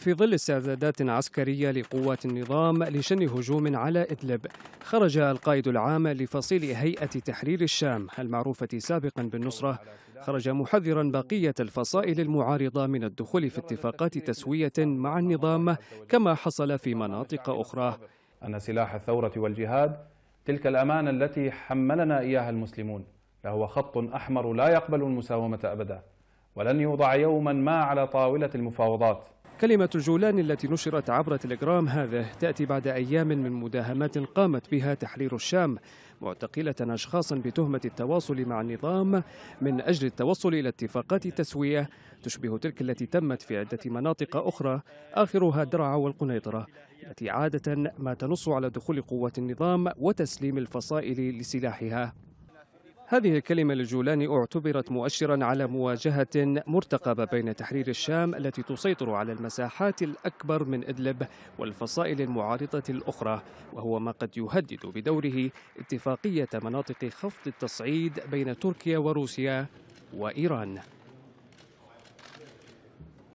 في ظل استعدادات عسكرية لقوات النظام لشن هجوم على إدلب خرج القائد العام لفصيل هيئة تحرير الشام المعروفة سابقا بالنصرة خرج محذرا بقية الفصائل المعارضة من الدخول في اتفاقات تسوية مع النظام كما حصل في مناطق أخرى أن سلاح الثورة والجهاد تلك الأمانة التي حملنا إياها المسلمون لهو خط أحمر لا يقبل المساومة أبدا ولن يوضع يوما ما على طاولة المفاوضات كلمة الجولان التي نشرت عبر تليجرام هذا تأتي بعد أيام من مداهمات قامت بها تحرير الشام معتقلة أشخاصا بتهمة التواصل مع النظام من أجل التوصل إلى اتفاقات تسوية تشبه تلك التي تمت في عدة مناطق أخرى آخرها درعا والقنيطرة التي عادة ما تنص على دخول قوات النظام وتسليم الفصائل لسلاحها هذه الكلمة لجولاني اعتبرت مؤشرا على مواجهة مرتقبة بين تحرير الشام التي تسيطر على المساحات الأكبر من إدلب والفصائل المعارضة الأخرى وهو ما قد يهدد بدوره اتفاقية مناطق خفض التصعيد بين تركيا وروسيا وإيران